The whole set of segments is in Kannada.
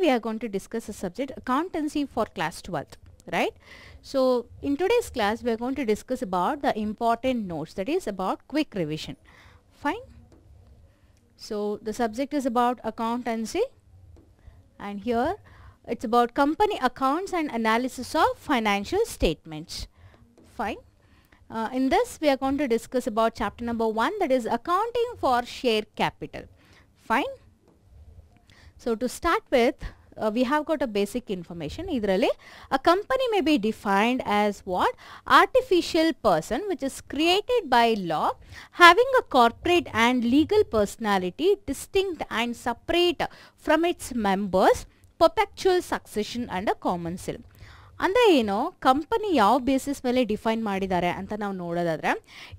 we are going to discuss a subject accountancy for class 12th right so in today's class we are going to discuss about the important notes that is about quick revision fine so the subject is about accountancy and here it's about company accounts and analysis of financial statements fine uh, in this we are going to discuss about chapter number 1 that is accounting for share capital fine so to start with uh, we have got a basic information ಇದರಲ್ಲಿ a company may be defined as what artificial person which is created by law having a corporate and legal personality distinct and separate from its members perpetual succession and a common sale. ಅಂದರೆ ಏನು ಕಂಪನಿ ಯಾವ ಬೇಸಿಸ್ ಮೇಲೆ ಡಿಫೈನ್ ಮಾಡಿದ್ದಾರೆ ಅಂತ ನಾವು ನೋಡೋದಾದರೆ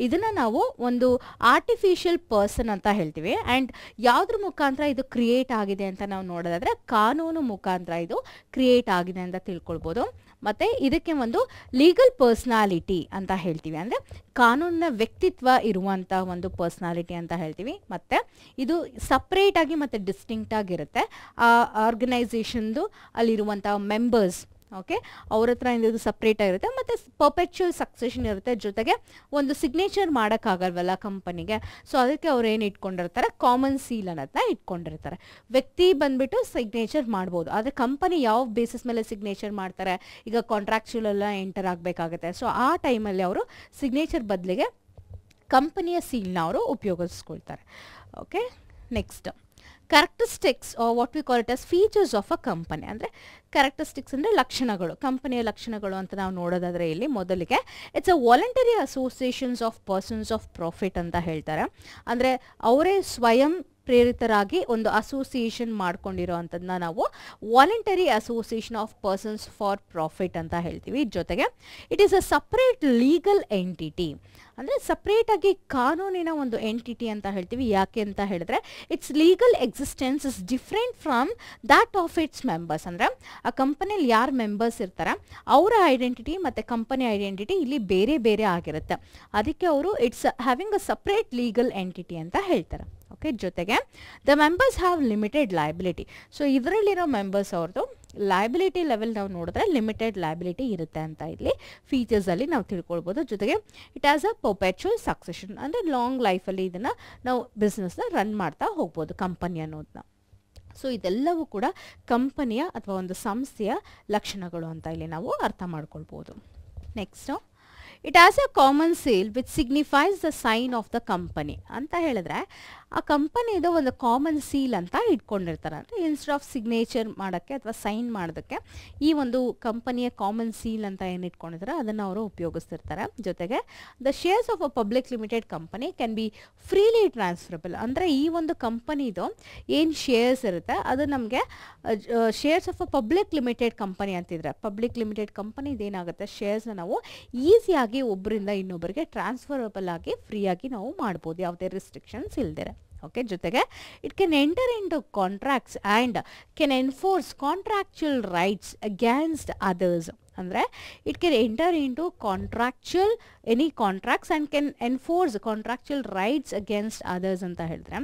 ಇದನ್ನು ನಾವು ಒಂದು ಆರ್ಟಿಫಿಷಿಯಲ್ ಪರ್ಸನ್ ಅಂತ ಹೇಳ್ತೀವಿ ಆ್ಯಂಡ್ ಯಾವುದ್ರ ಮುಖಾಂತರ ಇದು ಕ್ರಿಯೇಟ್ ಆಗಿದೆ ಅಂತ ನಾವು ನೋಡೋದಾದರೆ ಕಾನೂನು ಮುಖಾಂತರ ಇದು ಕ್ರಿಯೇಟ್ ಆಗಿದೆ ಅಂತ ತಿಳ್ಕೊಳ್ಬೋದು ಮತ್ತು ಇದಕ್ಕೆ ಒಂದು ಲೀಗಲ್ ಪರ್ಸ್ನಾಲಿಟಿ ಅಂತ ಹೇಳ್ತೀವಿ ಅಂದರೆ ಕಾನೂನಿನ ವ್ಯಕ್ತಿತ್ವ ಇರುವಂಥ ಒಂದು ಪರ್ಸ್ನಾಲಿಟಿ ಅಂತ ಹೇಳ್ತೀವಿ ಮತ್ತು ಇದು ಸಪ್ರೇಟಾಗಿ ಮತ್ತು ಡಿಸ್ಟಿಂಕ್ಟಾಗಿರುತ್ತೆ ಆ ಆರ್ಗನೈಸೇಷನ್ದು ಅಲ್ಲಿರುವಂಥ ಮೆಂಬರ್ಸ್ ಓಕೆ ಅವ್ರ ಹತ್ರ ಇದು ಸಪ್ರೇಟ್ ಆಗಿರುತ್ತೆ ಮತ್ತು ಪರ್ಪೆಚುವಲ್ ಸಕ್ಸೆಷನ್ ಇರುತ್ತೆ ಜೊತೆಗೆ ಒಂದು ಸಿಗ್ನೇಚರ್ ಮಾಡೋಕ್ಕಾಗಲ್ವಲ್ಲ ಕಂಪನಿಗೆ ಸೊ ಅದಕ್ಕೆ ಅವ್ರು ಏನು ಇಟ್ಕೊಂಡಿರ್ತಾರೆ ಕಾಮನ್ ಸೀಲ್ ಅನ್ನೋದನ್ನ ಇಟ್ಕೊಂಡಿರ್ತಾರೆ ವ್ಯಕ್ತಿ ಬಂದುಬಿಟ್ಟು ಸಿಗ್ನೇಚರ್ ಮಾಡ್ಬೋದು ಆದರೆ ಕಂಪನಿ ಯಾವ ಬೇಸಿಸ್ ಮೇಲೆ ಸಿಗ್ನೇಚರ್ ಮಾಡ್ತಾರೆ ಈಗ ಕಾಂಟ್ರಾಕ್ಚುಲೆಲ್ಲ ಎಂಟರ್ ಆಗಬೇಕಾಗುತ್ತೆ ಸೊ ಆ ಟೈಮಲ್ಲಿ ಅವರು ಸಿಗ್ನೇಚರ್ ಬದಲಿಗೆ ಕಂಪನಿಯ ಸೀಲ್ನ ಅವರು ಉಪಯೋಗಿಸ್ಕೊಳ್ತಾರೆ okay next characteristics what we call it as features of a company ಅಂದರೆ ಕ್ಯಾರೆಕ್ಟರಿಸ್ಟಿಕ್ಸ್ ಅಂದರೆ ಲಕ್ಷಣಗಳು ಕಂಪನಿಯ ಲಕ್ಷಣಗಳು ಅಂತ ನಾವು ನೋಡೋದಾದರೆ ಇಲ್ಲಿ ಮೊದಲಿಗೆ it's a voluntary associations of persons of profit ಅಂತ ಹೇಳ್ತಾರೆ ಅಂದರೆ ಅವರೇ ಸ್ವಯಂ ಪ್ರೇರಿತರಾಗಿ ಒಂದು ಅಸೋಸಿಯೇಷನ್ ಮಾಡ್ಕೊಂಡಿರೋ ಅಂಥದ್ದನ್ನ ನಾವು voluntary association of persons for profit ಅಂತ ಹೇಳ್ತೀವಿ ಜೊತೆಗೆ it is a separate legal entity ಅಂದರೆ ಸಪ್ರೇಟಾಗಿ ಕಾನೂನಿನ ಒಂದು ಎಂಟಿಟಿ ಅಂತ ಹೇಳ್ತೀವಿ ಯಾಕೆ ಅಂತ ಹೇಳಿದ್ರೆ it's legal existence is different from that of its members ಅಂದರೆ ಆ ಕಂಪನಿಯಲ್ಲಿ ಯಾರು ಮೆಂಬರ್ಸ್ ಇರ್ತಾರೆ ಅವರ ಐಡೆಂಟಿಟಿ ಮತ್ತು ಕಂಪನಿ ಐಡೆಂಟಿಟಿ ಇಲ್ಲಿ ಬೇರೆ ಬೇರೆ ಆಗಿರುತ್ತೆ ಅದಕ್ಕೆ ಅವರು it's having a separate legal entity ಅಂತ ಹೇಳ್ತಾರೆ ಓಕೆ ಜೊತೆಗೆ the members have limited liability so ಇದರಲ್ಲಿರೋ ಮೆಂಬರ್ಸ್ ಅವ್ರದ್ದು ಲಯಬಿಲಿಟಿ ಲೆವೆಲ್ ನಾವು ನೋಡಿದ್ರೆ ಲಿಮಿಟೆಡ್ ಲಯಬಿಲಿಟಿ ಇರುತ್ತೆ ಅಂತ ಇಲ್ಲಿ ಫೀಚರ್ಸಲ್ಲಿ ನಾವು ತಿಳ್ಕೊಳ್ಬೋದು ಜೊತೆಗೆ ಇಟ್ ಆಸ್ ಅ ಪೊಪ್ಯಾಚುಲ್ ಸಕ್ಸೆಷನ್ ಅಂದರೆ ಲಾಂಗ್ ಲೈಫಲ್ಲಿ ಇದನ್ನು ನಾವು ಬಿಸ್ನೆಸ್ನ ರನ್ ಮಾಡ್ತಾ ಹೋಗ್ಬೋದು ಕಂಪನಿ ಅನ್ನೋದನ್ನ ಸೊ ಇದೆಲ್ಲವೂ ಕೂಡ ಕಂಪನಿಯ ಅಥವಾ ಒಂದು ಸಂಸ್ಥೆಯ ಲಕ್ಷಣಗಳು ಅಂತ ಇಲ್ಲಿ ನಾವು ಅರ್ಥ ಮಾಡ್ಕೊಳ್ಬೋದು next it has a common seal which signifies the sign of the company ಅಂತ ಹೇಳಿದ್ರೆ ಆ ಕಂಪನಿದು ಒಂದು ಕಾಮನ್ ಸೀಲ್ ಅಂತ ಇಟ್ಕೊಂಡಿರ್ತಾರೆ ಅಂದರೆ ಇನ್ಸ್ಟೆಡ್ ಆಫ್ ಸಿಗ್ನೇಚರ್ ಮಾಡೋಕ್ಕೆ ಅಥವಾ ಸೈನ್ ಮಾಡೋದಕ್ಕೆ ಈ ಒಂದು ಕಂಪನಿಯ ಕಾಮನ್ ಸೀಲ್ ಅಂತ ಏನು ಇಟ್ಕೊಂಡಿರ್ತಾರೆ ಅದನ್ನು ಅವರು ಉಪಯೋಗಿಸ್ತಿರ್ತಾರೆ ಜೊತೆಗೆ the shares of a public limited company can be freely transferable ಅಂದರೆ ಈ ಒಂದು ಕಂಪನಿದು ಏನು ಶೇರ್ಸ್ ಇರುತ್ತೆ ಅದು ನಮಗೆ shares of a public limited company ಅಂತಿದ್ರೆ ಪಬ್ಲಿಕ್ ಲಿಮಿಟೆಡ್ ಕಂಪನಿದೇನಾಗುತ್ತೆ ಏನಾಗುತ್ತೆ ಶೇರ್ಸ್ನ ನಾವು ಈಸಿಯಾಗಿ ಒಬ್ಬರಿಂದ ಇನ್ನೊಬ್ಬರಿಗೆ ಟ್ರಾನ್ಸ್ಫರಬಲ್ ಆಗಿ ಫ್ರೀಯಾಗಿ ನಾವು ಮಾಡ್ಬೋದು ಯಾವುದೇ ರಿಸ್ಟ್ರಿಕ್ಷನ್ಸ್ ಇಲ್ದಿರ ಓಕೆ ಜೊತೆಗೆ it can enter into contracts and can enforce contractual rights against others ಅಂದರೆ it can enter into to contractual any contracts and can enforce contractual rights against others ಅಂತ ಹೇಳಿದ್ರೆ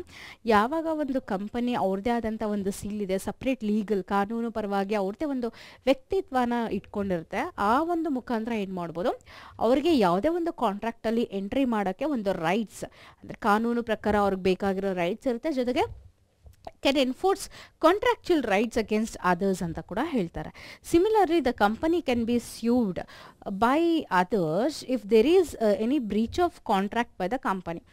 ಯಾವಾಗ ಒಂದು ಕಂಪನಿ ಅವ್ರದ್ದೇ ಆದಂಥ ಒಂದು ಸೀಲ್ ಇದೆ ಸಪ್ರೇಟ್ ಲೀಗಲ್ ಕಾನೂನು ಪರವಾಗಿ ಅವ್ರದ್ದೇ ಒಂದು ವ್ಯಕ್ತಿತ್ವನ ಇಟ್ಕೊಂಡಿರುತ್ತೆ ಆ ಒಂದು ಮುಖಾಂತರ ಏನು ಮಾಡ್ಬೋದು ಅವರಿಗೆ ಯಾವುದೇ ಒಂದು ಕಾಂಟ್ರಾಕ್ಟಲ್ಲಿ ಎಂಟ್ರಿ ಮಾಡೋಕ್ಕೆ ಒಂದು ರೈಟ್ಸ್ ಅಂದರೆ ಕಾನೂನು ಪ್ರಕಾರ ಅವ್ರಿಗೆ ಬೇಕಾಗಿರೋ ರೈಟ್ಸ್ ಇರುತ್ತೆ ಜೊತೆಗೆ can enforce contractual rights against others ಅಂತ ಕೂಡ ಹೇಳ್ತಾರೆ similarly the company can be sued by others if there is any breach of contract by the company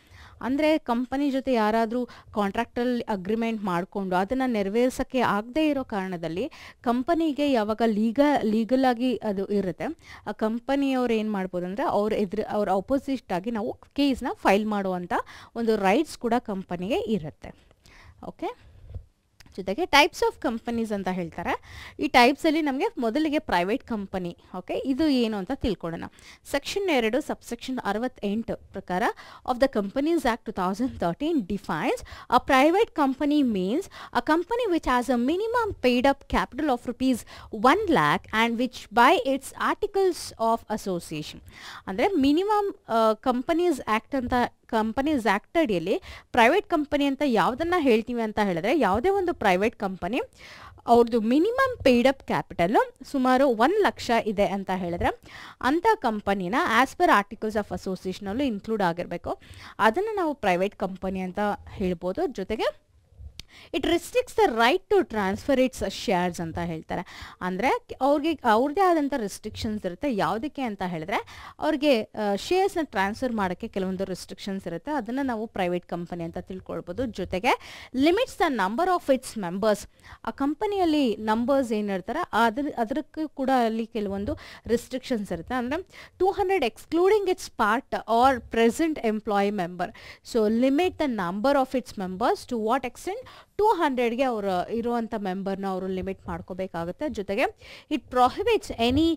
ಅಂದರೆ ಕಂಪನಿ ಜೊತೆ ಯಾರಾದರೂ ಕಾಂಟ್ರಾಕ್ಟಲ್ಲಿ ಅಗ್ರಿಮೆಂಟ್ ಮಾಡಿಕೊಂಡು ಅದನ್ನು ನೆರವೇರಿಸೋಕ್ಕೆ ಆಗದೇ ಇರೋ ಕಾರಣದಲ್ಲಿ ಕಂಪನಿಗೆ ಯಾವಾಗ ಲೀಗ ಲೀಗಲ್ ಆಗಿ ಅದು ಇರುತ್ತೆ ಆ ಕಂಪನಿಯವ್ರು ಏನು ಮಾಡ್ಬೋದು ಅಂದರೆ ಅವ್ರ ಎದುರು ಅವ್ರ ಅಪೋಸಿಟ್ ಆಗಿ ನಾವು ಕೇಸ್ನ ಫೈಲ್ ಮಾಡುವಂಥ ಒಂದು ರೈಟ್ಸ್ ಕೂಡ ಕಂಪನಿಗೆ ಇರುತ್ತೆ ಓಕೆ ಜೊತೆಗೆ ಟೈಪ್ಸ್ ಆಫ್ ಕಂಪನೀಸ್ ಅಂತ ಹೇಳ್ತಾರೆ ಈ ಟೈಪ್ಸಲ್ಲಿ ನಮಗೆ ಮೊದಲಿಗೆ ಪ್ರೈವೇಟ್ ಕಂಪನಿ ಓಕೆ ಇದು ಏನು ಅಂತ ತಿಳ್ಕೊಳ್ಳೋಣ ಸೆಕ್ಷನ್ ಎರಡು ಸಬ್ಸೆಕ್ಷನ್ ಅರವತ್ತೆಂಟು ಪ್ರಕಾರ of the companies act two thousand thirteen defines a private company means a company which has a minimum paid up capital of rupees one lakh and which by its articles of association ಅಂದರೆ ಮಿನಿಮಮ್ ಕಂಪನೀಸ್ ಆ್ಯಕ್ಟ್ ಅಂತ ಕಂಪನಿ ಆ್ಯಕ್ಟ್ ಅಡಿಯಲ್ಲಿ ಪ್ರೈವೇಟ್ ಕಂಪನಿ ಅಂತ ಯಾವುದನ್ನು ಹೇಳ್ತೀವಿ ಅಂತ ಹೇಳಿದ್ರೆ ಯಾವುದೇ ಒಂದು ಪ್ರೈವೇಟ್ ಕಂಪನಿ ಅವ್ರದ್ದು ಮಿನಿಮಮ್ ಅಪ್ ಕ್ಯಾಪಿಟಲ್ಲು ಸುಮಾರು ಒನ್ ಲಕ್ಷ ಇದೆ ಅಂತ ಹೇಳಿದ್ರೆ ಅಂಥ ಕಂಪನಿನ ಆ್ಯಸ್ ಪರ್ ಆರ್ಟಿಕಲ್ಸ್ ಆಫ್ ಅಸೋಸಿಯೇಷನಲ್ಲೂ ಇನ್ಕ್ಲೂಡ್ ಆಗಿರಬೇಕು ಅದನ್ನು ನಾವು ಪ್ರೈವೇಟ್ ಕಂಪನಿ ಅಂತ ಹೇಳ್ಬೋದು ಜೊತೆಗೆ it restricts the right to transfer its shares ಅಂತ ಹೇಳ್ತಾರೆ ಅಂದರೆ ಅವ್ರಿಗೆ ಅವ್ರದ್ದೇ ಆದಂಥ ರಿಸ್ಟ್ರಿಕ್ಷನ್ಸ್ ಇರುತ್ತೆ ಯಾವುದಕ್ಕೆ ಅಂತ ಹೇಳಿದ್ರೆ ಅವ್ರಿಗೆ ಶೇರ್ಸ್ನ ಟ್ರಾನ್ಸ್ಫರ್ ಮಾಡೋಕ್ಕೆ ಕೆಲವೊಂದು ರಿಸ್ಟ್ರಿಕ್ಷನ್ಸ್ ಇರುತ್ತೆ ಅದನ್ನು ನಾವು ಪ್ರೈವೇಟ್ ಕಂಪನಿ ಅಂತ ತಿಳ್ಕೊಳ್ಬೋದು ಜೊತೆಗೆ limits the number of its members ಆ ಕಂಪನಿಯಲ್ಲಿ ನಂಬರ್ಸ್ ಏನಿರ್ತಾರೆ ಅದ್ರ ಅದಕ್ಕೂ ಕೂಡ ಅಲ್ಲಿ ಕೆಲವೊಂದು ರಿಸ್ಟ್ರಿಕ್ಷನ್ಸ್ ಇರುತ್ತೆ ಅಂದರೆ two hundred excluding its past or present employee member so limit the number of its members to what extent two ಹಂಡ್ರೆಡ್ಗೆ ಅವರು ಇರುವಂಥ ಮೆಂಬರ್ನ ಅವರು ಲಿಮಿಟ್ ಮಾಡ್ಕೋಬೇಕಾಗುತ್ತೆ ಜೊತೆಗೆ it prohibits any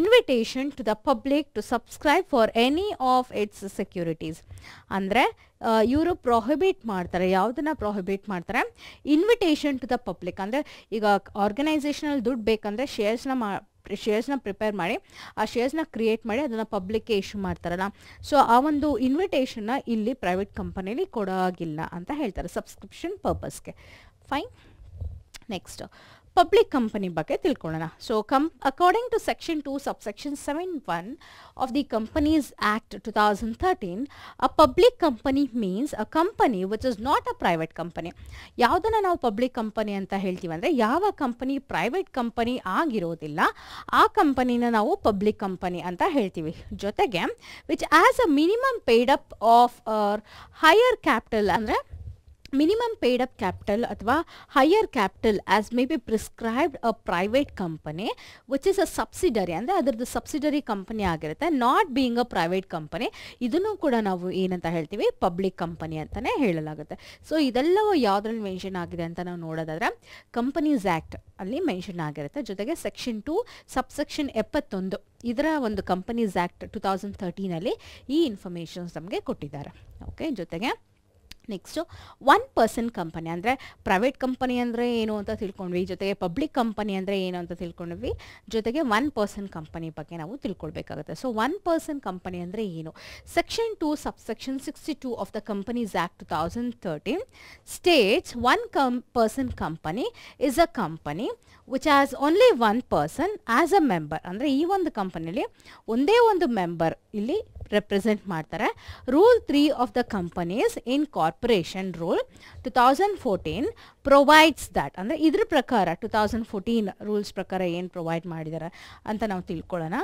invitation to the public to subscribe for any of its securities ಅಂದರೆ ಇವರು ಪ್ರೊಹಿಬಿಟ್ ಮಾಡ್ತಾರೆ ಯಾವುದನ್ನು ಪ್ರೊಹಿಬಿಟ್ ಮಾಡ್ತಾರೆ ಇನ್ವಿಟೇಷನ್ ಟು ದ ಪಬ್ಲಿಕ್ ಅಂದರೆ ಈಗ ಆರ್ಗನೈಸೇಷನಲ್ಲಿ ದುಡ್ಡು ಬೇಕಂದರೆ ಶೇರ್ಸ್ನ ಮಾ ಶೇರ್ಸ್ನ ಪ್ರಿಪೇರ್ ಮಾಡಿ ಆ ಶೇರ್ಸ್ನ ಕ್ರಿಯೇಟ್ ಮಾಡಿ ಅದನ್ನು ಪಬ್ಲಿಕ್ಗೆ ಇಶ್ಯೂ ಮಾಡ್ತಾರಲ್ಲ ಸೊ ಆ ಒಂದು ಇನ್ವಿಟೇಷನ್ನ ಇಲ್ಲಿ ಪ್ರೈವೇಟ್ ಕಂಪನಿಲಿ ಕೊಡಾಗಿಲ್ಲ ಅಂತ ಹೇಳ್ತಾರೆ ಸಬ್ಸ್ಕ್ರಿಪ್ಷನ್ ಪರ್ಪಸ್ಗೆ ಫೈನ್ ನೆಕ್ಸ್ಟ್ ಪಬ್ಲಿಕ್ ಕಂಪನಿ ಬಗ್ಗೆ ತಿಳ್ಕೊಳ್ಳೋಣ so come according to section two sub section seven one of the companies act two thousand thirteen a public company means a company which is not a private company ಯಾವುದನ್ನು ನಾವು ಪಬ್ಲಿಕ್ ಕಂಪನಿ ಅಂತ ಹೇಳ್ತೀವಿ ಅಂದರೆ ಯಾವ ಕಂಪನಿ ಪ್ರೈವೇಟ್ ಕಂಪನಿ ಆಗಿರೋದಿಲ್ಲ ಆ ಕಂಪನಿನ ನಾವು ಪಬ್ಲಿಕ್ ಕಂಪನಿ ಅಂತ ಹೇಳ್ತೀವಿ ಜೊತೆಗೆ which has a minimum paid up of higher capital ಅಂದರೆ ಮಿನಿಮಮ್ ಪೇಡ್ ಅಪ್ ಕ್ಯಾಪಿಟಲ್ ಅಥವಾ higher capital as may be prescribed a private company which is a subsidiary ಅಂದರೆ ಅದರದ್ದು ಸಬ್ಸಿಡರಿ ಕಂಪನಿ ಆಗಿರುತ್ತೆ not being a private company ಇದನ್ನು ಕೂಡ ನಾವು ಏನಂತ ಹೇಳ್ತೀವಿ ಪಬ್ಲಿಕ್ ಕಂಪನಿ ಅಂತಲೇ ಹೇಳಲಾಗುತ್ತೆ ಸೊ ಇದೆಲ್ಲವೂ ಯಾವುದ್ರಲ್ಲಿ ಮೆನ್ಷನ್ ಆಗಿದೆ ಅಂತ ನಾವು ನೋಡೋದಾದರೆ ಕಂಪನೀಸ್ ಆ್ಯಕ್ಟ್ ಅಲ್ಲಿ ಮೆನ್ಷನ್ ಆಗಿರುತ್ತೆ ಜೊತೆಗೆ ಸೆಕ್ಷನ್ ಟು ಸಬ್ಸೆಕ್ಷನ್ ಎಪ್ಪತ್ತೊಂದು ಇದರ ಒಂದು ಕಂಪನೀಸ್ ಆ್ಯಕ್ಟ್ ಟು ತೌಸಂಡ್ ತರ್ಟೀನಲ್ಲಿ ಈ ಇನ್ಫಾರ್ಮೇಷನ್ಸ್ ನಮಗೆ ಕೊಟ್ಟಿದ್ದಾರೆ ಓಕೆ ಜೊತೆಗೆ ನೆಕ್ಸ್ಟು ಒನ್ ಪರ್ಸನ್ ಕಂಪನಿ ಅಂದರೆ ಪ್ರೈವೇಟ್ ಕಂಪನಿ ಅಂದರೆ ಏನು ಅಂತ ತಿಳ್ಕೊಂಡ್ವಿ ಜೊತೆಗೆ ಪಬ್ಲಿಕ್ ಕಂಪನಿ ಅಂದರೆ ಏನು ಅಂತ ತಿಳ್ಕೊಂಡ್ವಿ ಜೊತೆಗೆ ಒನ್ ಪರ್ಸನ್ ಕಂಪನಿ ಬಗ್ಗೆ ನಾವು ತಿಳ್ಕೊಳ್ಬೇಕಾಗುತ್ತೆ ಸೊ ಒನ್ ಪರ್ಸನ್ ಕಂಪನಿ ಅಂದರೆ ಏನು section two section sixty two of the companies act two thousand thirteen states one come person company is a company which has only one person as a member ಅಂದರೆ ಈ ಒಂದು ಕಂಪನಿಯಲ್ಲಿ ಒಂದೇ ಒಂದು ಮೆಂಬರ್ ಇಲ್ಲಿ ರೆಪ್ರೆಸೆಂಟ್ ಮಾಡ್ತಾರೆ rule three of the companies incorporation rule two thousand fourteen provides that ಅಂದರೆ ಇದ್ರ ಪ್ರಕಾರ ಟು ತೌಸಂಡ್ ಫೋರ್ಟೀನ್ ರೂಲ್ಸ್ ಪ್ರಕಾರ ಏನು ಪ್ರೊವೈಡ್ ಮಾಡಿದ್ದಾರೆ ಅಂತ ನಾವು ತಿಳ್ಕೊಳ್ಳೋಣ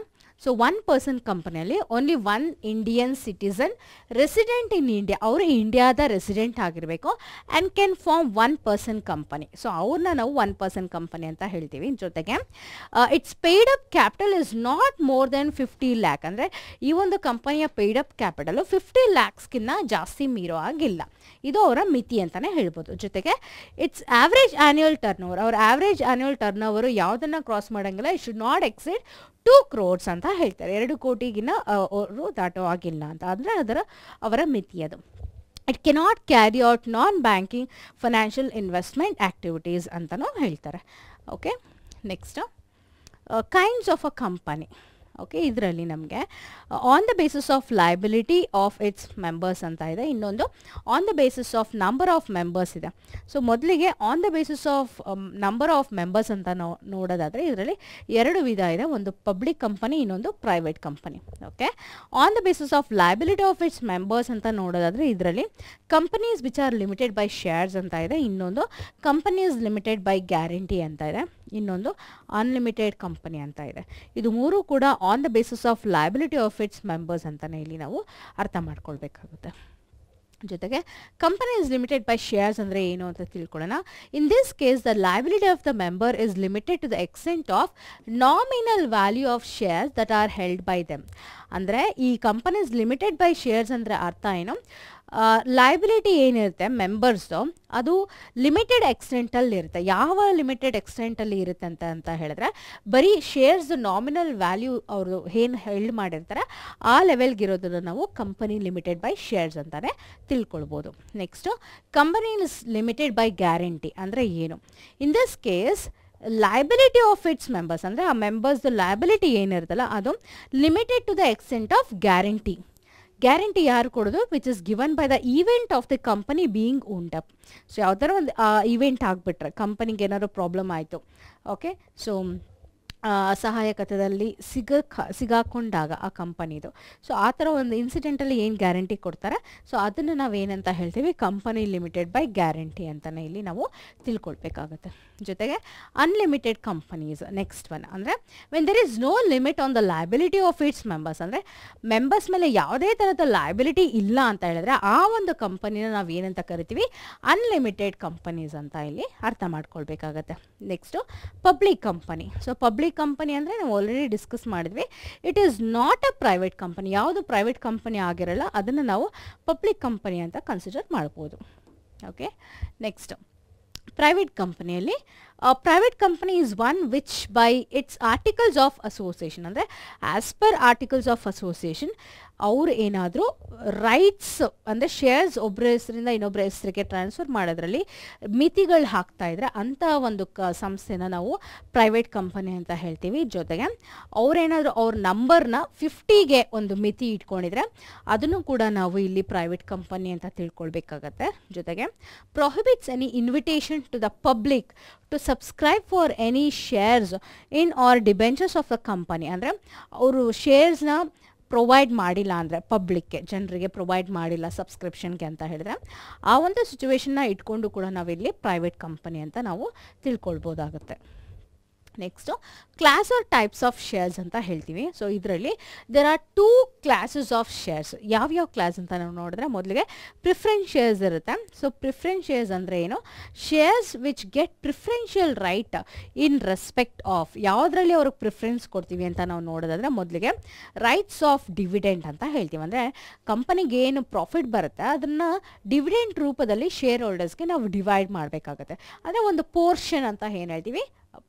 ಸೊ ಒನ್ ಪರ್ಸನ್ ಕಂಪನಿಯಲ್ಲಿ only one Indian citizen resident in India ಅವರು ಇಂಡಿಯಾದ ರೆಸಿಡೆಂಟ್ ಆಗಿರಬೇಕು and can form one person company so ಅವ್ರನ್ನ ನಾವು ಒನ್ ಪರ್ಸನ್ ಕಂಪನಿ ಅಂತ ಹೇಳ್ತೀವಿ ಜೊತೆಗೆ its paid up capital is not more than fifty lakh ಅಂದರೆ ಈ ಒಂದು ಕಂಪನಿಯ ಪೇಯ್ಡ್ ಅಪ್ ಕ್ಯಾಪಿಟಲು ಫಿಫ್ಟಿ ಲ್ಯಾಕ್ಸ್ಗಿನ್ನ ಜಾಸ್ತಿ ಮೀರೋ ಆಗಿಲ್ಲ ಇದು ಅವರ ಮಿತಿ ಅಂತಲೇ ಹೇಳ್ಬೋದು ಜೊತೆಗೆ its average annual turnover ಅವ್ರ ಆವ್ರೇಜ್ ಆ್ಯನ್ಯುಯಲ್ ಟರ್ನ್ ಓವರು ಯಾವುದನ್ನು ಕ್ರಾಸ್ ಮಾಡೋಂಗಿಲ್ಲ it should not exceed two crores ಅಂತ ಹೇಳ್ತಾರೆ ಎರಡು ಕೋಟಿಗಿನ್ನ ಅವರು ದಾಟೋ ಆಗಿಲ್ಲ ಅಂತ ಅಂದರೆ ಅದರ ಅವರ ಮಿತಿ ಅದು it cannot carry out non banking financial investment activities ಅಂತಲೂ ಹೇಳ್ತಾರೆ okay next kinds of a company okay ಇದರಲ್ಲಿ ನಮಗೆ on the basis of liability of its members ಅಂತ ಇದೆ ಇನ್ನೊಂದು on the basis of number of members ಇದೆ ಸೊ ಮೊದಲಿಗೆ on the basis of number of members ಅಂತ ನೋ ನೋಡೋದಾದರೆ ಇದರಲ್ಲಿ ಎರಡು ವಿಧ ಇದೆ ಒಂದು ಪಬ್ಲಿಕ್ ಕಂಪನಿ ಇನ್ನೊಂದು private company okay on the basis of liability of its members ಅಂತ ನೋಡೋದಾದರೆ ಇದರಲ್ಲಿ companies which are limited by shares ಅಂತ ಇದೆ ಇನ್ನೊಂದು ಕಂಪನೀಸ್ ಲಿಮಿಟೆಡ್ ಬೈ ಗ್ಯಾರಂಟಿ ಅಂತ ಇದೆ ಇನ್ನೊಂದು ಅನ್ಲಿಮಿಟೆಡ್ ಕಂಪನಿ ಅಂತ ಇದೆ ಇದು ಮೂರು ಕೂಡ on the basis of liability of its members ಅಂತಲೇ ಇಲ್ಲಿ ನಾವು ಅರ್ಥ ಮಾಡ್ಕೊಳ್ಬೇಕಾಗುತ್ತೆ ಜೊತೆಗೆ company is limited by shares ಅಂದರೆ ಏನು ಅಂತ ತಿಳ್ಕೊಳ್ಳೋಣ in this case the liability of the member is limited to the extent of nominal value of shares that are held by them ಅಂದರೆ ಈ company is limited by shares ಅಂದರೆ ಅರ್ಥ ಏನು ಲಯಬಿಲಿಟಿ ಏನಿರುತ್ತೆ ಮೆಂಬರ್ಸು ಅದು ಲಿಮಿಟೆಡ್ ಎಕ್ಸ್ಟೆಂಟಲ್ಲಿ ಇರುತ್ತೆ ಯಾವ ಲಿಮಿಟೆಡ್ ಎಕ್ಸ್ಟೆಂಟಲ್ಲಿ ಇರುತ್ತೆ ಅಂತ ಅಂತ ಹೇಳಿದ್ರೆ ಬರೀ ಶೇರ್ಸ್ ನಾಮಿನಲ್ ವ್ಯಾಲ್ಯೂ ಅವರು ಏನು ಹೆಲ್ಡ್ ಮಾಡಿರ್ತಾರೆ ಆ ಲೆವೆಲ್ಗೆ ಇರೋದನ್ನು ನಾವು ಕಂಪನಿ ಲಿಮಿಟೆಡ್ ಬೈ ಶೇರ್ಸ್ ಅಂತಲೇ ತಿಳ್ಕೊಳ್ಬೋದು next company is limited by guarantee ಅಂದರೆ ಏನು in this case liability of its members ಅಂದರೆ ಆ ಮೆಂಬರ್ಸ್ದು ಲಯಬಿಲಿಟಿ ಏನಿರುತ್ತಲ್ಲ ಅದು limited to the extent of guarantee guarantee ಯಾರು ಕೊಡೋದು which is given by the event of the company being wound up so ಯಾವ್ದಾರ ಒಂದು ಈವೆಂಟ್ ಆಗಿಬಿಟ್ರೆ ಕಂಪನಿಗೆ ಏನಾದ್ರು ಪ್ರಾಬ್ಲಮ್ ಆಯಿತು ಓಕೆ ಸೊ ಸಹಾಯಕತದಲ್ಲಿ ಸಿಗ ಸಿಗಾಕೊಂಡಾಗ ಆ ಕಂಪನಿದು ಸೊ ಆ ಥರ ಒಂದು ಇನ್ಸಿಡೆಂಟಲ್ಲಿ ಏನು ಗ್ಯಾರಂಟಿ ಕೊಡ್ತಾರೆ ಸೊ ಅದನ್ನು ನಾವು ಏನಂತ ಹೇಳ್ತೀವಿ ಕಂಪನಿ ಲಿಮಿಟೆಡ್ ಬೈ ಗ್ಯಾರಂಟಿ ಅಂತಲೇ ಇಲ್ಲಿ ನಾವು ತಿಳ್ಕೊಳ್ಬೇಕಾಗುತ್ತೆ ಜೊತೆಗೆ ಅನ್ಲಿಮಿಟೆಡ್ ಕಂಪನೀಸ್ ನೆಕ್ಸ್ಟ್ ಒನ್ ಅಂದರೆ when there is no limit on the liability of its members ಅಂದರೆ ಮೆಂಬರ್ಸ್ ಮೇಲೆ ಯಾವುದೇ ಥರದ ಲಯಬಿಲಿಟಿ ಇಲ್ಲ ಅಂತ ಹೇಳಿದ್ರೆ ಆ ಒಂದು ಕಂಪನಿನ ನಾವು ಏನಂತ ಕರಿತೀವಿ ಅನ್ಲಿಮಿಟೆಡ್ ಕಂಪನೀಸ್ ಅಂತ ಇಲ್ಲಿ ಅರ್ಥ ಮಾಡ್ಕೊಳ್ಬೇಕಾಗತ್ತೆ next public company so public company ಅಂದರೆ ನಾವು ಆಲ್ರೆಡಿ ಡಿಸ್ಕಸ್ ಮಾಡಿದ್ವಿ it is not a private company ಯಾವುದು ಪ್ರೈವೇಟ್ ಕಂಪನಿ ಆಗಿರಲ್ಲ ಅದನ್ನು ನಾವು ಪಬ್ಲಿಕ್ ಕಂಪನಿ ಅಂತ ಕನ್ಸಿಡರ್ ಮಾಡ್ಬೋದು okay next private company ali a private company is one which by its articles of association and as per articles of association ಅವ್ರು ಏನಾದರೂ ರೈಟ್ಸ್ ಅಂದರೆ ಶೇರ್ಸ್ ಒಬ್ಬರ ಹೆಸರಿಂದ ಇನ್ನೊಬ್ಬರ ಹೆಸರಿಗೆ ಟ್ರಾನ್ಸ್ಫರ್ ಮಾಡೋದ್ರಲ್ಲಿ ಮಿತಿಗಳು ಹಾಕ್ತಾ ಇದ್ರೆ ಅಂಥ ಒಂದು ಕ ಸಂಸ್ಥೆನ ನಾವು ಪ್ರೈವೇಟ್ ಕಂಪನಿ ಅಂತ ಹೇಳ್ತೀವಿ ಜೊತೆಗೆ ಅವರೇನಾದರೂ ಅವ್ರ ನಂಬರ್ನ ಫಿಫ್ಟಿಗೆ ಒಂದು ಮಿತಿ ಇಟ್ಕೊಂಡಿದ್ರೆ ಅದನ್ನು ಕೂಡ ನಾವು ಇಲ್ಲಿ ಪ್ರೈವೇಟ್ ಕಂಪನಿ ಅಂತ ತಿಳ್ಕೊಳ್ಬೇಕಾಗತ್ತೆ ಜೊತೆಗೆ prohibits any invitation to the public to subscribe for any shares in or debentures of the company ಅಂದರೆ ಅವರು ಶೇರ್ಸ್ನ ಪ್ರೊವೈಡ್ ಮಾಡಿಲ್ಲ ಅಂದರೆ ಪಬ್ಲಿಕ್ಗೆ ಜನರಿಗೆ ಪ್ರೊವೈಡ್ ಮಾಡಿಲ್ಲ ಸಬ್ಸ್ಕ್ರಿಪ್ಷನ್ಗೆ ಅಂತ ಹೇಳಿದ್ರೆ ಆ ಒಂದು ಸಿಚುವೇಶನ್ನ ಇಟ್ಕೊಂಡು ಕೂಡ ನಾವಿಲ್ಲಿ ಪ್ರೈವೇಟ್ ಕಂಪನಿ ಅಂತ ನಾವು ತಿಳ್ಕೊಳ್ಬೋದಾಗುತ್ತೆ next class or types of shares ಅಂತ ಹೇಳ್ತೀವಿ ಸೊ ಇದರಲ್ಲಿ there are two classes of shares ಯಾವ್ಯಾವ ಕ್ಲಾಸ್ ಅಂತ ನಾವು ನೋಡಿದ್ರೆ ಮೊದಲಿಗೆ ಪ್ರಿಫರೆನ್ಸ್ ಶೇರ್ಸ್ ಇರುತ್ತೆ ಸೊ ಪ್ರಿಫರೆನ್ಸ್ ಶೇರ್ಸ್ ಅಂದರೆ ಏನು shares which get preferential right in respect of ಯಾವುದರಲ್ಲಿ ಅವ್ರಿಗೆ ಪ್ರಿಫರೆನ್ಸ್ ಕೊಡ್ತೀವಿ ಅಂತ ನಾವು ನೋಡೋದಾದ್ರೆ ಮೊದಲಿಗೆ ರೈಟ್ಸ್ ಆಫ್ ಡಿವಿಡೆಂಟ್ ಅಂತ ಹೇಳ್ತೀವಿ ಅಂದರೆ ಕಂಪನಿಗೆ ಏನು ಪ್ರಾಫಿಟ್ ಬರುತ್ತೆ ಅದನ್ನು ಡಿವಿಡೆಂಟ್ ರೂಪದಲ್ಲಿ ಶೇರ್ ಹೋಲ್ಡರ್ಸ್ಗೆ ನಾವು ಡಿವೈಡ್ ಮಾಡಬೇಕಾಗುತ್ತೆ ಅಂದರೆ ಒಂದು ಪೋರ್ಷನ್ ಅಂತ ಏನು ಹೇಳ್ತೀವಿ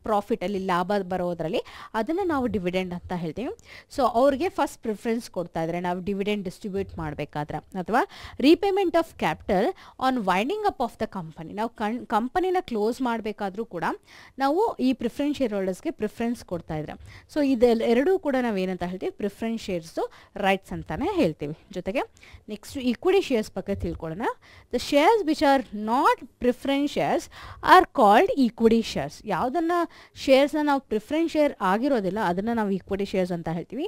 ಪ್ರಾಫಿಟಲ್ಲಿ ಲಾಭ ಬರೋದ್ರಲ್ಲಿ ಅದನ್ನು ನಾವು ಡಿವಿಡೆಂಡ್ ಅಂತ ಹೇಳ್ತೀವಿ ಸೊ ಅವ್ರಿಗೆ ಫಸ್ಟ್ ಪ್ರಿಫರೆನ್ಸ್ ಕೊಡ್ತಾ ಇದ್ರೆ ನಾವು ಡಿವಿಡೆಂಡ್ ಡಿಸ್ಟ್ರಿಬ್ಯೂಟ್ ಮಾಡಬೇಕಾದ್ರೆ ಅಥವಾ repayment of capital on winding up of the company ನಾವು ಕಣ್ ಕಂಪನಿನ ಕ್ಲೋಸ್ ಮಾಡಬೇಕಾದ್ರೂ ಕೂಡ ನಾವು ಈ ಪ್ರಿಫರೆನ್ಸ್ ಶೇರ್ ಹೋಲ್ಡರ್ಸ್ಗೆ ಪ್ರಿಫರೆನ್ಸ್ ಕೊಡ್ತಾ ಇದ್ರೆ ಸೊ ಇದೆಲ್ಲ ಎರಡೂ ಕೂಡ ನಾವು ಏನಂತ ಹೇಳ್ತೀವಿ ಪ್ರಿಫರೆನ್ಸ್ ಶೇರ್ಸು ರೈಟ್ಸ್ ಅಂತಲೇ ಹೇಳ್ತೀವಿ ಜೊತೆಗೆ ನೆಕ್ಸ್ಟ್ ಈಕ್ವಿಟಿ ಶೇರ್ಸ್ ಬಗ್ಗೆ ತಿಳ್ಕೊಳ್ಳೋಣ the shares which are not preference shares are called equity shares ಯಾವುದನ್ನು ಅದನ್ನು ಶೇರ್ಸ್ನ ನಾವು ಪ್ರಿಫ್ರೆನ್ಸ್ ಶೇರ್ ಆಗಿರೋದಿಲ್ಲ ಅದನ್ನು ನಾವು ಈಕ್ವಿಟಿ ಶೇರ್ಸ್ ಅಂತ ಹೇಳ್ತೀವಿ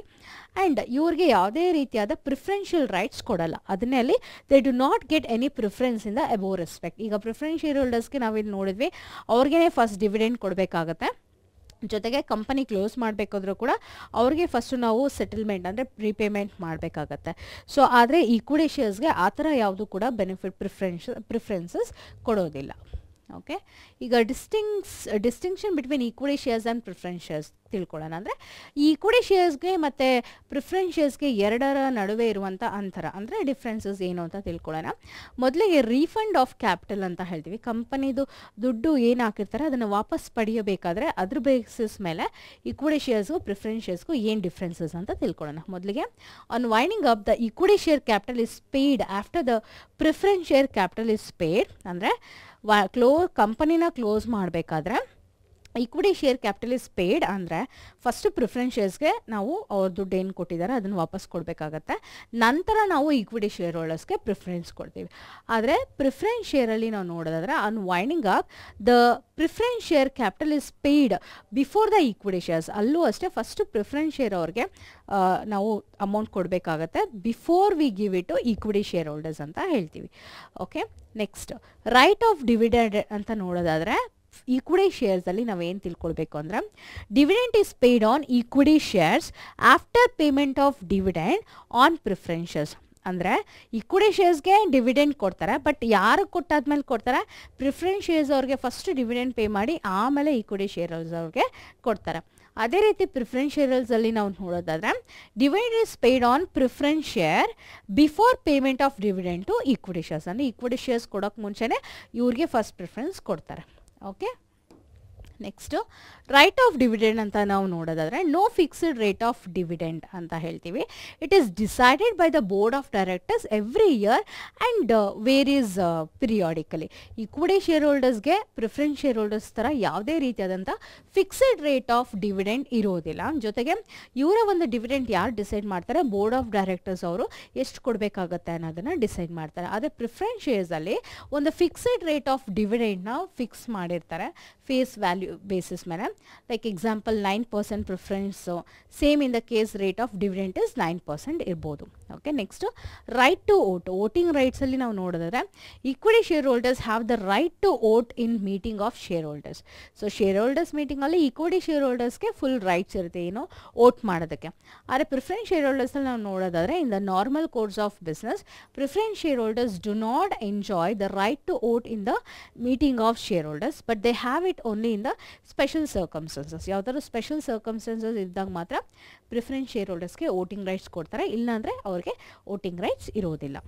ಆ್ಯಂಡ್ ಇವ್ರಿಗೆ ಯಾವುದೇ ರೀತಿಯಾದ ಪ್ರಿಫ್ರೆನ್ಷಿಯಲ್ ರೈಟ್ಸ್ ಕೊಡಲ್ಲ ಅದನ್ನೇ ಅಲ್ಲಿ they do not get any preference ಇಂದ ಅಬೋ ರೆಸ್ಪೆಕ್ಟ್ ಈಗ ಪ್ರಿಫ್ರೆನ್ಸ್ ಶೇರ್ ಹೋಲ್ಡರ್ಸ್ಗೆ ಇಲ್ಲಿ ನೋಡಿದ್ವಿ ಅವ್ರಿಗೇ ಫಸ್ಟ್ ಡಿವಿಡೆಂಡ್ ಕೊಡಬೇಕಾಗತ್ತೆ ಜೊತೆಗೆ ಕಂಪನಿ ಕ್ಲೋಸ್ ಮಾಡಬೇಕಾದ್ರೂ ಕೂಡ ಅವ್ರಿಗೆ ಫಸ್ಟು ನಾವು ಸೆಟಲ್ಮೆಂಟ್ ಅಂದರೆ ಪ್ರೀಪೇಮೆಂಟ್ ಮಾಡಬೇಕಾಗತ್ತೆ ಸೊ ಆದರೆ ಈಕ್ವಿಡಿ ಶೇರ್ಸ್ಗೆ ಆ ಥರ ಯಾವುದು ಕೂಡ ಬೆನಿಫಿಟ್ ಪ್ರಿಫ್ರೆನ್ಸ್ ಪ್ರಿಫರೆನ್ಸಸ್ ಕೊಡೋದಿಲ್ಲ okay you got distinct distinction between equity shares and preference ತಿಳ್ಕೊಳ್ಳೋಣ ಅಂದರೆ ಈಕ್ವಿಟಿ ಶೇರ್ಸ್ಗೆ ಮತ್ತು ಪ್ರಿಫ್ರೆನ್ಸ್ ಶೇರ್ಸ್ಗೆ ಎರಡರ ನಡುವೆ ಇರುವಂಥ ಅಂತರ ಅಂದರೆ ಡಿಫ್ರೆನ್ಸಸ್ ಏನು ಅಂತ ತಿಳ್ಕೊಳ್ಳೋಣ ಮೊದಲಿಗೆ ರೀಫಂಡ್ ಆಫ್ ಕ್ಯಾಪಿಟಲ್ ಅಂತ ಹೇಳ್ತೀವಿ ಕಂಪನಿದು ದುಡ್ಡು ಏನು ಹಾಕಿರ್ತಾರೆ ಅದನ್ನು ವಾಪಸ್ ಪಡೆಯಬೇಕಾದ್ರೆ ಅದ್ರ ಬೇಸಿಸ್ ಮೇಲೆ ಈಕ್ವಿಟಿ ಶೇರ್ಸ್ಗೂ ಪ್ರಿಫ್ರೆನ್ಸ್ ಶೇರ್ಸ್ಗೂ ಏನು ಡಿಫ್ರೆನ್ಸಸ್ ಅಂತ ತಿಳ್ಕೊಳ್ಳೋಣ ಮೊದಲಿಗೆ on winding up the equity share capital is paid after the preference share capital is paid ಅಂದರೆ ವಾ ಕ್ಲೋ ಕಂಪನಿನ ಕ್ಲೋಸ್ ಮಾಡಬೇಕಾದ್ರೆ equity share capital is paid ಅಂದರೆ ಫಸ್ಟ್ ಪ್ರಿಫರೆನ್ಸ್ ಶೇರ್ಸ್ಗೆ ನಾವು ಅವ್ರ ದುಡ್ಡು ಏನು ಕೊಟ್ಟಿದ್ದಾರೆ ಅದನ್ನು ವಾಪಸ್ ಕೊಡಬೇಕಾಗತ್ತೆ ನಂತರ ನಾವು ಈಕ್ವಿಟಿ ಶೇರ್ ಹೋಲ್ಡರ್ಸ್ಗೆ ಪ್ರಿಫರೆನ್ಸ್ ಕೊಡ್ತೀವಿ ಆದರೆ ಪ್ರಿಫರೆನ್ಸ್ ಶೇರಲ್ಲಿ ನಾವು ನೋಡೋದಾದ್ರೆ unwinding of the preference share capital is paid before the equity shares ಅಲ್ಲೂ ಅಷ್ಟೇ ಫಸ್ಟ್ ಪ್ರಿಫರೆನ್ಸ್ ಶೇರ್ ಅವ್ರಿಗೆ ನಾವು ಅಮೌಂಟ್ ಕೊಡಬೇಕಾಗತ್ತೆ before we give it equity share holders ಅಂತ ಹೇಳ್ತೀವಿ okay next right of dividend ಅಂತ ನೋಡೋದಾದರೆ ಈಕ್ವಿಟಿ ಶೇರ್ಸಲ್ಲಿ ನಾವೇನು ತಿಳ್ಕೊಳ್ಬೇಕು ಅಂದ್ರೆ dividend is paid on equity shares after payment of dividend on preferences ಅಂದರೆ ಈಕ್ವಿಟಿ ಶೇರ್ಸ್ಗೆ ಡಿವಿಡೆಂಡ್ ಕೊಡ್ತಾರೆ ಬಟ್ ಯಾರು ಕೊಟ್ಟಾದ್ಮೇಲೆ ಕೊಡ್ತಾರೆ ಪ್ರಿಫ್ರೆನ್ಸ್ ಶೇರ್ಸ್ ಅವ್ರಿಗೆ ಫಸ್ಟ್ ಡಿವಿಡೆಂಡ್ ಪೇ ಮಾಡಿ ಆಮೇಲೆ ಈಕ್ವಿಟಿ ಶೇರ್ಸ್ ಅವ್ರಿಗೆ ಕೊಡ್ತಾರೆ ಅದೇ ರೀತಿ ಪ್ರಿಫರೆನ್ಸ್ ಅಲ್ಲಿ ನಾವು ನೋಡೋದಾದರೆ dividend is paid on preference share before payment of dividend to equity shares ಅಂದರೆ ಈಕ್ವಿಟಿ ಶೇರ್ಸ್ ಕೊಡೋಕ್ಕೆ ಮುಂಚೆನೇ ಇವ್ರಿಗೆ ಫಸ್ಟ್ ಪ್ರಿಫರೆನ್ಸ್ ಕೊಡ್ತಾರೆ Okay. Next right of dividend ಅಂತ ನಾವು ನೋಡೋದಾದರೆ no fixed rate of dividend ಅಂತ ಹೇಳ್ತೀವಿ it is decided by the board of directors every year and is periodically equity share ಹೋಲ್ಡರ್ಸ್ಗೆ ಪ್ರಿಫರೆನ್ಸ್ ಶೇರ್ ಹೋಲ್ಡರ್ಸ್ ಥರ ಯಾವುದೇ ರೀತಿಯಾದಂಥ ಫಿಕ್ಸೆಡ್ ರೇಟ್ ಆಫ್ ಡಿವಿಡೆಂಡ್ ಇರೋದಿಲ್ಲ ಜೊತೆಗೆ ಇವರ ಒಂದು ಡಿವಿಡೆಂಟ್ ಯಾರು ಡಿಸೈಡ್ ಮಾಡ್ತಾರೆ ಬೋರ್ಡ್ ಆಫ್ ಡೈರೆಕ್ಟರ್ಸ್ ಅವರು ಎಷ್ಟು ಕೊಡಬೇಕಾಗತ್ತೆ ಅನ್ನೋದನ್ನು ಡಿಸೈಡ್ ಮಾಡ್ತಾರೆ ಆದರೆ ಪ್ರಿಫರೆನ್ಸ್ ಶೇರ್ಸಲ್ಲಿ ಒಂದು ಫಿಕ್ಸೆಡ್ ರೇಟ್ ಆಫ್ ಡಿವಿಡೆಂಡ್ನ ಫಿಕ್ಸ್ ಮಾಡಿರ್ತಾರೆ face value basis madam like example 9% preference so same in the case rate of dividend is 9% ಇರ್ಬೋದು okay next right to vote voting ರೈಟ್ಸಲ್ಲಿ ನಾವು ನೋಡಿದ್ರೆ equity share holders have the right to vote in meeting of share holders so share holders ಮೀಟಿಂಗಲ್ಲಿ ಈಕ್ವಿಟಿ ಶೇರ್ ಹೋಲ್ಡರ್ಸ್ಗೆ ಫುಲ್ ರೈಟ್ಸ್ ಇರುತ್ತೆ ಏನು ಓಟ್ ಮಾಡೋದಕ್ಕೆ ಆದರೆ ಪ್ರಿಫರೆನ್ಸ್ ಶೇರ್ ಅಲ್ಲಿ ನಾವು ನೋಡೋದಾದ್ರೆ in the normal course of business preference share holders do not enjoy the right to vote in the meeting of share holders but they have it only in the special circumstances ಯಾವ್ದಾದ್ರು ಸ್ಪೆಷಲ್ ಸರ್ಕಮ್ಸ್ಟೆನ್ಸಸ್ ಇದ್ದಾಗ ಮಾತ್ರ ಪ್ರಿಫರೆನ್ಸ್ ಶೇರ್ ಹೋಲ್ಡರ್ಸ್ಗೆ ವೋಟಿಂಗ್ ರೈಟ್ಸ್ ಕೊಡ್ತಾರೆ ಇಲ್ಲಾಂದರೆ ಅವ್ರು ಅವ್ರಿಗೆ ವೋಟಿಂಗ್ ರೈಟ್ಸ್ ಇರೋದಿಲ್ಲ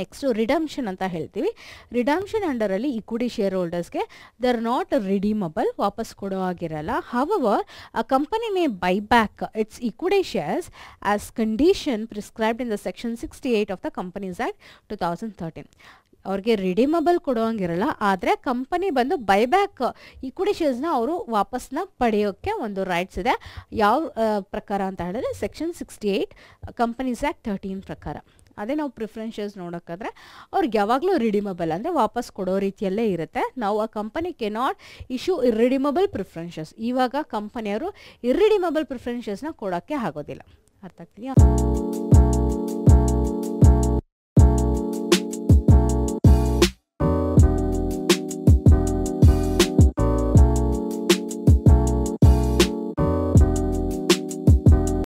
ನೆಕ್ಸ್ಟು ರಿಡಮ್ಷನ್ ಅಂತ ಹೇಳ್ತೀವಿ ರಿಡಮ್ಷನ್ ಅಂಡರಲ್ಲಿ ಇಕ್ವಿಟಿ ಶೇರ್ ಹೋಲ್ಡರ್ಸ್ಗೆ ದೇ ಆರ್ ನಾಟ್ ರಿಡೀಮಬಲ್ ವಾಪಸ್ ಕೊಡೋ ಆಗಿರಲ್ಲ however a company may buy back its equity shares as condition prescribed in the section sixty eight of the companies act two thousand thirteen ಅವ್ರಿಗೆ ರಿಡಿಮಬಲ್ ಕೊಡೋಂಗಿರಲ್ಲ ಆದರೆ ಕಂಪನಿ ಬಂದು ಬೈಬ್ಯಾಕ್ ಈಕ್ವಿಟಿ ಶೇರ್ಸ್ನ ಅವರು ವಾಪಸ್ನ ಪಡೆಯೋಕ್ಕೆ ಒಂದು ರೈಟ್ಸ್ ಇದೆ ಯಾವ ಪ್ರಕಾರ ಅಂತ ಹೇಳಿದ್ರೆ section sixty eight companies act thirteen ಪ್ರಕಾರ ಅದೇ ನಾವು ಪ್ರಿಫರೆನ್ಷಿಯಸ್ ನೋಡೋಕ್ಕಾದ್ರೆ ಅವ್ರಿಗೆ ಯಾವಾಗಲೂ ರಿಡಿಮಬಲ್ ಅಂದರೆ ವಾಪಸ್ ಕೊಡೋ ರೀತಿಯಲ್ಲೇ ಇರುತ್ತೆ ನಾವು ಆ company cannot issue irredeemable preferences ಇವಾಗ ಕಂಪನಿಯವರು ಇರ್ರಿಡಿಮಬಲ್ ಪ್ರಿಫರೆನ್ಷಿಯಸ್ನ ಕೊಡೋಕ್ಕೆ ಆಗೋದಿಲ್ಲ ಅರ್ಥ ಆಗ್ತೀಯಾ